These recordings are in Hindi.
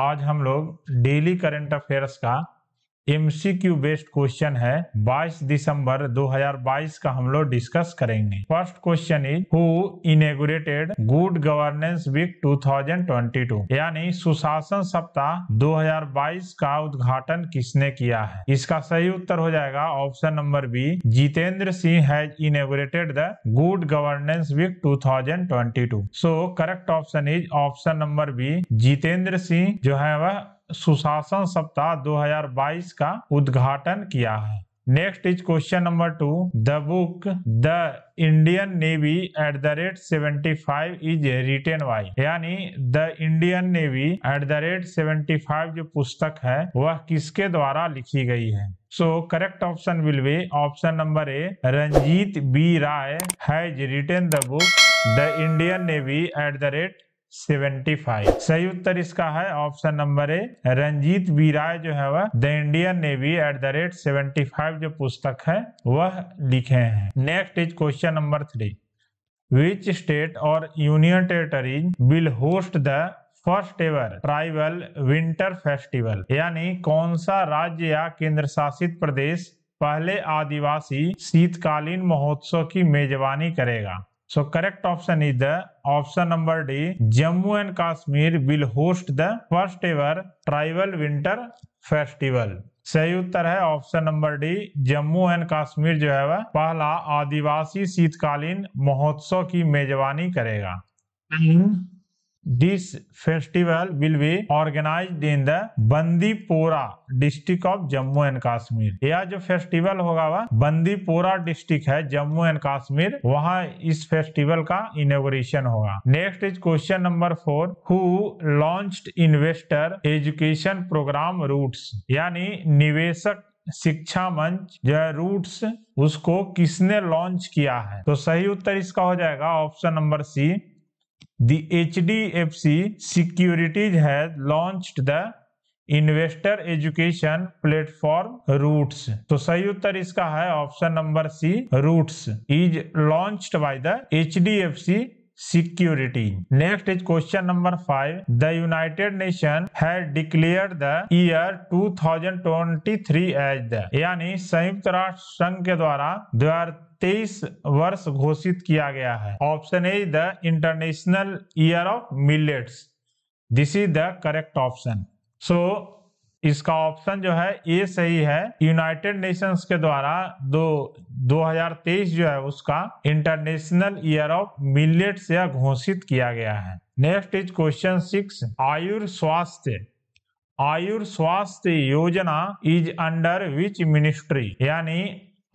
आज हम लोग डेली करंट अफेयर्स का एमसीक्यू बेस्ड क्वेश्चन है 22 दिसंबर 2022 का हम लोग डिस्कस करेंगे first question is who inaugurated good governance week 2022 यानी सुशासन सप्ताह 2022 का उद्घाटन किसने किया है इसका सही उत्तर हो जाएगा option number B Jitendra Singh has inaugurated the good governance week 2022 so correct option is option number B Jitendra Singh जो है वह सुशासन सप्ताह 2022 का उद्घाटन किया है next is question number two the book the Indian Navy at the rate seventy five is written by यानी the Indian Navy at the rate seventy five जो पुस्तक है वह किसके द्वारा लिखी गई है so correct option will be option number A Ranjit B Rai has written the book the Indian Navy at the rate 75 सही उत्तर इसका है option number A Ranjit B Rai जो है वह the Indian Navy at the rate seventy five जो पुस्तक है वह लिखे हैं next is question number three which state और union territories will host the first ever tribal winter festival यानी कौन सा राज्य या केंद्र शासित प्रदेश पहले आदिवासी शीतकालीन महोत्सव की मेजबानी करेगा So correct option is the option number D. Jammu and Kashmir will host the first ever tribal winter festival. सही उत्तर है option number D Jammu and Kashmir जो है वह पहला आदिवासी शीतकालीन महोत्सव की मेजबानी करेगा This festival will be organized in the Bandipora district of Jammu and Kashmir यह जो फेस्टिवल होगा वह बंदीपोरा डिस्ट्रिक्ट है जम्मू एंड कश्मीर वहाँ इस फेस्टिवल का इनोग्रेशन होगा next is question number four who launch investor education program roots यानी निवेशक शिक्षा मंच जो है रूट्स उसको किसने लॉन्च किया है तो सही उत्तर इसका हो जाएगा option number C The HDFC Securities has launched the investor education platform roots तो सही उत्तर इसका है option number C roots is launched by the H D F C security next is question number five the United Nation है declare the year 2023 thousand twenty three as the यानी संयुक्त राष्ट्र संघ के द्वारा तेईस वर्ष घोषित किया गया है option A the international year of millets this is the correct option so इसका ऑप्शन जो है ए सही है यूनाइटेड नेशंस के द्वारा दो 2023 जो है उसका इंटरनेशनल ईयर ऑफ मिलेट्स यह घोषित किया गया है next is question six Ayur Swasthya Ayur Swasthya Yojana is under which ministry यानी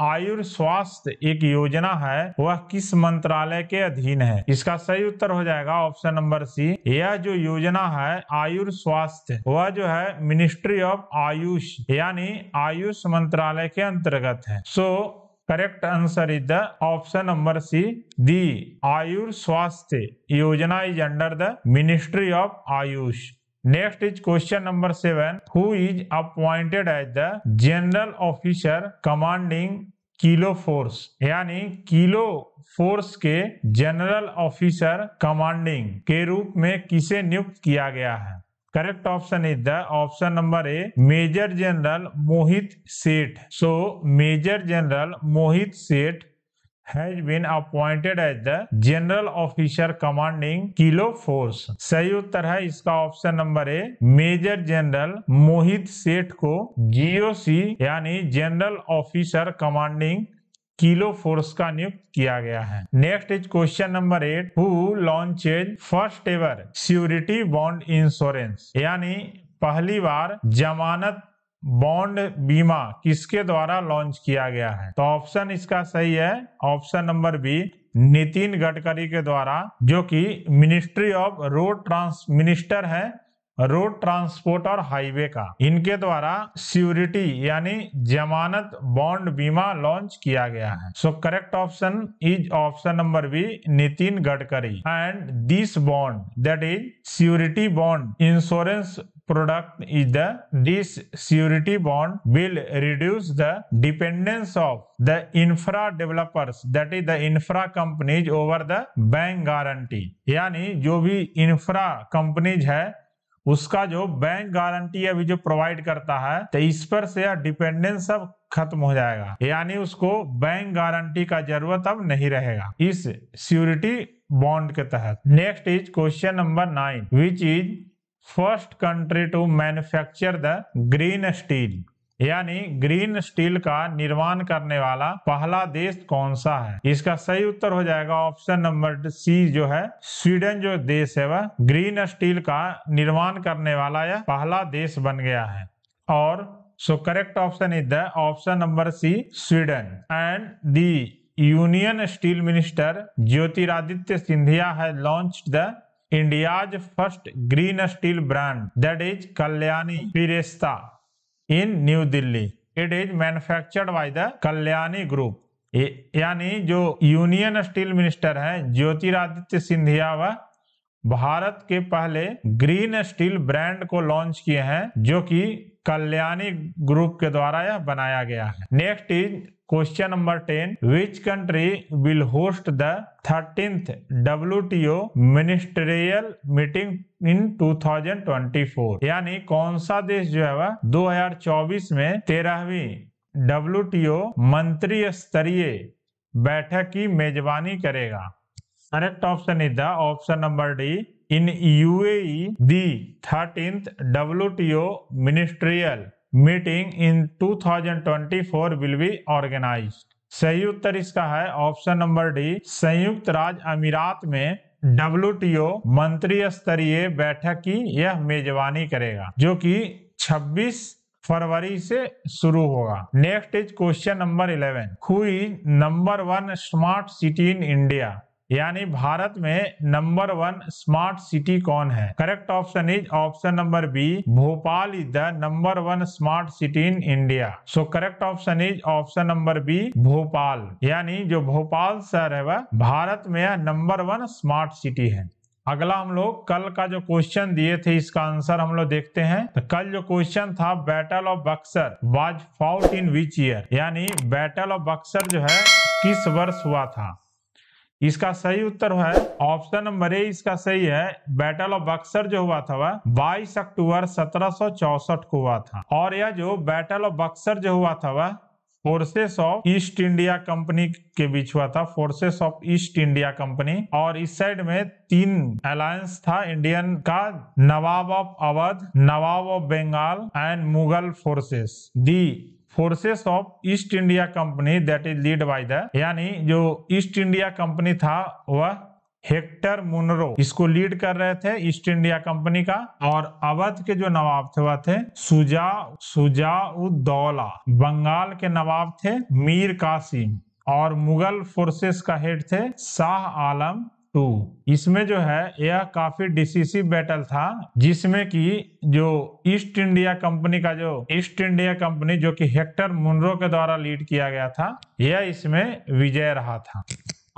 आयुर्स्वास्थ्य एक योजना है वह किस मंत्रालय के अधीन है इसका सही उत्तर हो जाएगा ऑप्शन नंबर सी यह जो योजना है आयुर्स्वास्थ्य वह जो है मिनिस्ट्री ऑफ आयुष यानी आयुष मंत्रालय के अंतर्गत है so so, correct answer is the option number C the Ayur Swasthya Yojana is under the ministry of Ayush next is question number seven who is appointed as the general officer commanding kilo force यानी किलो फोर्स के जनरल ऑफिसर कमांडिंग के रूप में किसे नियुक्त किया गया है correct option is the option number A major general Mohit Seth so major general Mohit Seth has been appointed as the general officer commanding kilo force सही उत्तर है इसका option number A major general Mohit Seth को जीओसी यानी general officer commanding kilo force का नियुक्त किया गया है next is question number eight who launches first ever security bond insurance यानी पहली बार जमानत बॉन्ड बीमा किसके द्वारा लॉन्च किया गया है तो ऑप्शन इसका सही है option number B Nitin Gadkari के द्वारा जो कि ministry of road trans minister है रोड ट्रांसपोर्ट और हाईवे का इनके द्वारा सिक्योरिटी यानी जमानत बॉन्ड बीमा लॉन्च किया गया है so correct option is option number B Nitin Gadkari and this bond that is security bond insurance product is the this surety bond will reduce the dependence of the infra developers that is the infra companies over the bank guarantee यानी जो भी इंफ्रा कंपनीज है उसका जो बैंक गारंटी अभी जो प्रोवाइड करता है तो इस पर से डिपेंडेंस अब खत्म हो जाएगा यानी उसको बैंक गारंटी का जरूरत अब नहीं रहेगा इस श्योरिटी बॉन्ड के तहत next is question number nine which is first country to manufacture the green steel यानी ग्रीन स्टील का निर्माण करने वाला पहला देश कौन सा है इसका सही उत्तर हो जाएगा ऑप्शन नंबर सी जो है स्वीडन जो देश है वह ग्रीन स्टील का निर्माण करने वाला यह पहला देश बन गया है और so correct option is the option number C Sweden and the union steel minister Jyotiraditya Scindia है launch the India's first green steel brand that is Kalyani पिरेस्ता in new Delhi it is manufactured by the Kalyani group यानी जो यूनियन स्टील मिनिस्टर है ज्योतिरादित्य सिंधिया व भारत के पहले ग्रीन स्टील ब्रांड को लॉन्च किए हैं जो कि कल्याणी ग्रुप के द्वारा यह बनाया गया है next is question number ten which country will host the thirteenth W T O ministerial meeting in 2024 यानी कौन सा देश जो है वह 2024 में तेरहवीं डब्ल्यू टी ओ मंत्री स्तरीय बैठक की मेजबानी करेगा correct option is the option number D in UAE W T O ministerial meeting in 2024 will be organized सही उत्तर इसका है ऑप्शन नंबर डी संयुक्त राज्य अमीरात में डब्ल्यू मंत्री स्तरीय बैठक की यह मेजबानी करेगा जो कि 26 फरवरी से शुरू होगा नेक्स्ट इज क्वेश्चन नंबर 11 हुई number one smart city in India यानी भारत में नंबर वन स्मार्ट सिटी कौन है correct option is option number B Bhopal is the number one smart city in India so correct option is option number B Bhopal यानी जो भोपाल शहर है वह भारत में नंबर वन स्मार्ट सिटी है अगला हम लोग कल का जो क्वेश्चन दिए थे इसका आंसर हम लोग देखते हैं तो कल जो क्वेश्चन था battle of Buxar was fought in which year यानी बैटल ऑफ बक्सर जो है किस वर्ष हुआ था इसका सही उत्तर है ऑप्शन नंबर ए इसका सही है बैटल ऑफ बक्सर जो हुआ था वह 22 अक्टूबर 1764 को हुआ था और यह जो बैटल ऑफ बक्सर जो हुआ था वह forces of East India company के बीच हुआ था forces of East India company और इस साइड में तीन अलायंस था इंडियन का nawab of Awadh nawab of Bengal and Mughal forces the forces of East India company that is lead by the यानी जो ईस्ट इंडिया कंपनी था वह हेक्टर मुनरो इसको लीड कर रहे थे ईस्ट इंडिया कंपनी का और अवध के जो नवाब थे वह थे सुजा सुजाउद्दौला बंगाल के नवाब थे मीर कासिम और मुगल फोर्सेस का हेड थे शाह आलम टू इसमें जो है यह काफी डिसीसिव बैटल था जिसमें कि जो ईस्ट इंडिया कंपनी का जो ईस्ट इंडिया कंपनी जो कि हेक्टर मुनरो के द्वारा लीड किया गया था यह इसमें विजय रहा था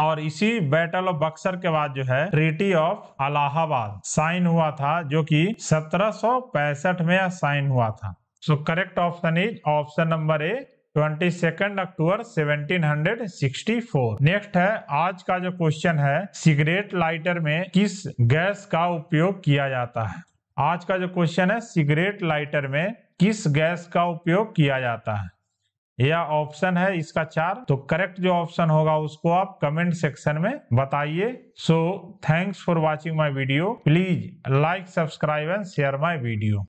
और इसी बैटल ऑफ बक्सर के बाद जो है ट्रीटी ऑफ अलाहाबाद साइन हुआ था जो कि 1765 में साइन हुआ था so correct option is option number A twenty second October 1764 next है आज का जो क्वेश्चन है सिगरेट लाइटर में किस गैस का उपयोग किया जाता है आज का जो क्वेश्चन है सिगरेट लाइटर में किस गैस का उपयोग किया जाता है यह ऑप्शन है इसका चार तो करेक्ट जो ऑप्शन होगा उसको आप कमेंट सेक्शन में बताइए so thanks for watching my video please like subscribe and share my video